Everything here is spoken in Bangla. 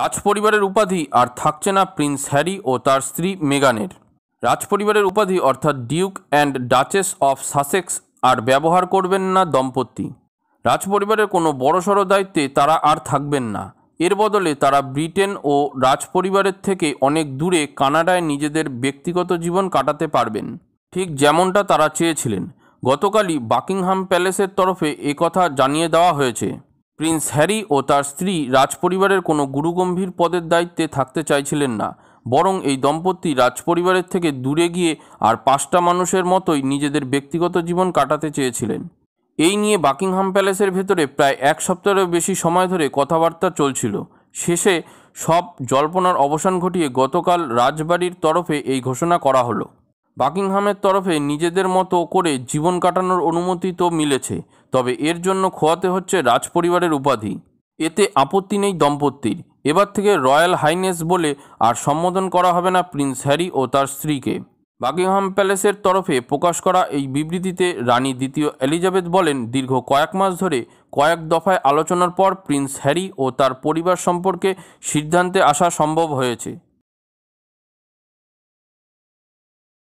রাজপরিবারের উপাধি আর থাকছে না প্রিন্স হ্যারি ও তার স্ত্রী মেগানের রাজপরিবারের উপাধি অর্থাৎ Duke and Duchess of Sussex আর ব্যবহার করবেন না দম্পতি রাজপরিবারের কোনো বড়সড় দায়িত্বে তারা আর থাকবেন না এর বদলে তারা ব্রিটেন ও রাজপরিবারের থেকে অনেক দূরে কানাডায় নিজেদের ব্যক্তিগত জীবন কাটাতে পারবেন ঠিক যেমনটা তারা চেয়েছিলেন গতকালই বাকিংহাম প্যালেসের তরফে কথা জানিয়ে দেওয়া হয়েছে প্রিন্স হ্যারি ও তার স্ত্রী রাজপরিবারের কোনো গুরুগম্ভীর পদের দায়িত্বে থাকতে চাইছিলেন না বরং এই দম্পতি রাজপরিবারের থেকে দূরে গিয়ে আর পাঁচটা মানুষের মতোই নিজেদের ব্যক্তিগত জীবন কাটাতে চেয়েছিলেন এই নিয়ে বাকিংহাম প্যালেসের ভেতরে প্রায় এক সপ্তাহেরও বেশি সময় ধরে কথাবার্তা চলছিল শেষে সব জল্পনার অবসান ঘটিয়ে গতকাল রাজবাড়ির তরফে এই ঘোষণা করা হলো বাকিংহামের তরফে নিজেদের মতো করে জীবন কাটানোর অনুমতি তো মিলেছে তবে এর জন্য খোয়াতে হচ্ছে রাজপরিবারের উপাধি এতে আপত্তি নেই দম্পতির এবার থেকে রয়্যাল হাইনেস বলে আর সম্বোধন করা হবে না প্রিন্স হ্যারি ও তার স্ত্রীকে বাকিংহাম প্যালেসের তরফে প্রকাশ করা এই বিবৃতিতে রানী দ্বিতীয় এলিজাবেথ বলেন দীর্ঘ কয়েক মাস ধরে কয়েক দফায় আলোচনার পর প্রিন্স হ্যারি ও তার পরিবার সম্পর্কে সিদ্ধান্তে আসা সম্ভব হয়েছে